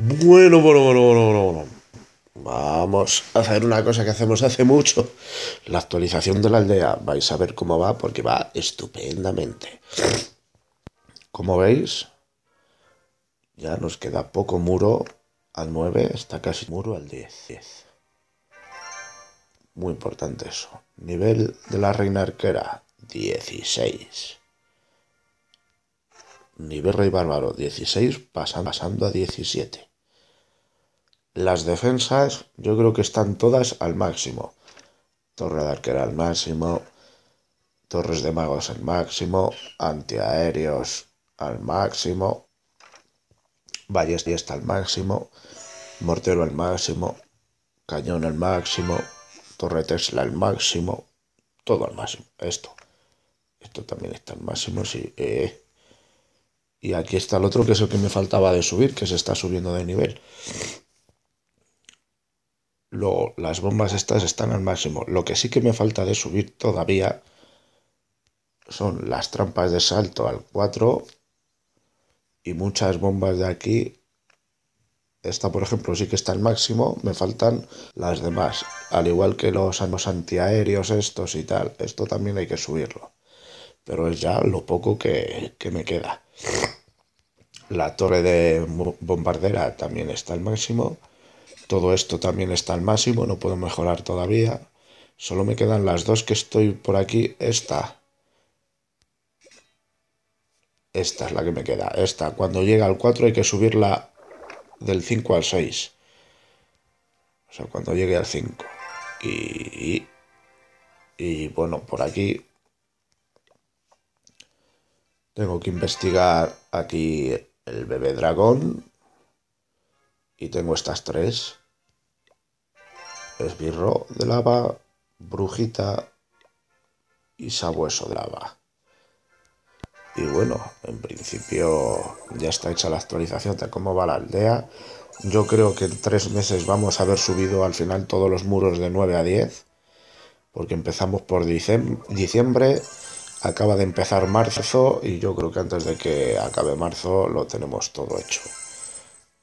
Bueno, bueno, bueno, bueno, bueno, Vamos a hacer una cosa que hacemos hace mucho. La actualización de la aldea. Vais a ver cómo va porque va estupendamente. Como veis, ya nos queda poco muro al 9, está casi muro al 10. Muy importante eso. Nivel de la reina arquera, 16. Nivel rey bárbaro, 16, pasan, pasando a 17. Las defensas yo creo que están todas al máximo. Torre de arquera al máximo, torres de magos al máximo, antiaéreos al máximo, valles está al máximo, mortero al máximo, cañón al máximo, torre Tesla al máximo, todo al máximo. Esto. Esto también está al máximo, eh. Y aquí está el otro que es el que me faltaba de subir, que se está subiendo de nivel lo, las bombas estas están al máximo. Lo que sí que me falta de subir todavía son las trampas de salto al 4 y muchas bombas de aquí. Esta, por ejemplo, sí que está al máximo, me faltan las demás. Al igual que los, antiaéreos estos y tal, esto también hay que subirlo. Pero es ya lo poco que, que me queda. La torre de bombardera también está al máximo. Todo esto también está al máximo, no puedo mejorar todavía. Solo me quedan las dos que estoy por aquí. Esta. Esta es la que me queda. Esta. Cuando llega al 4 hay que subirla del 5 al 6. O sea, cuando llegue al 5. Y, y, y bueno, por aquí tengo que investigar aquí el bebé dragón. Y tengo estas tres esbirro de lava, brujita y sabueso de lava. Y bueno, en principio ya está hecha la actualización de cómo va la aldea. Yo creo que en tres meses vamos a haber subido al final todos los muros de 9 a 10. Porque empezamos por diciembre, acaba de empezar marzo y yo creo que antes de que acabe marzo lo tenemos todo hecho.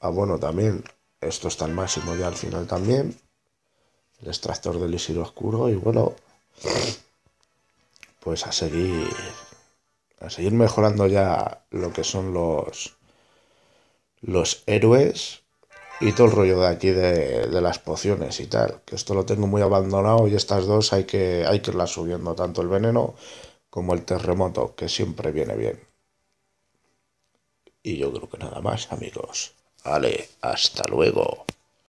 Ah, bueno, también esto está al máximo ya al final también extractor del Isiro Oscuro y bueno, pues a seguir, a seguir mejorando ya lo que son los, los héroes y todo el rollo de aquí de, las pociones y tal, que esto lo tengo muy abandonado y estas dos hay que, hay que irlas subiendo, tanto el veneno como el terremoto, que siempre viene bien. Y yo creo que nada más, amigos. Vale, hasta luego.